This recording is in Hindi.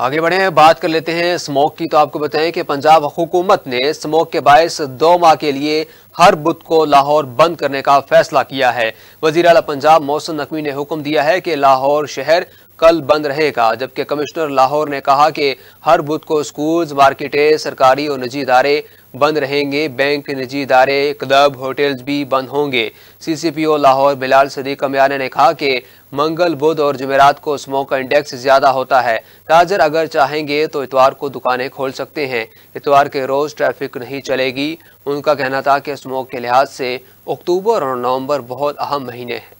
आगे बढ़े हैं बात कर लेते हैं स्मोक की तो आपको बताएं कि पंजाब हुकूमत ने स्मोक के बायस दो माह के लिए हर बुध को लाहौर बंद करने का फैसला किया है वजीर अला पंजाब मौसम नकवी ने हुक्म दिया है कि लाहौर शहर कल बंद रहेगा जबकि कमिश्नर लाहौर ने कहा कि हर बुध को स्कूल्स मार्केटें सरकारी और निजी इदारे बंद रहेंगे बैंक निजी इदारे क्लब होटल्स भी बंद होंगे सीसीपीओ लाहौर बिलाल सदीक कमियाने ने कहा कि मंगल बुध और जमेरात को स्मोक इंडेक्स ज़्यादा होता है ताजर अगर चाहेंगे तो इतवार को दुकानें खोल सकते हैं इतवार के रोज़ ट्रैफिक नहीं चलेगी उनका कहना था कि स्मोक के लिहाज से अक्टूबर और नवम्बर बहुत अहम महीने हैं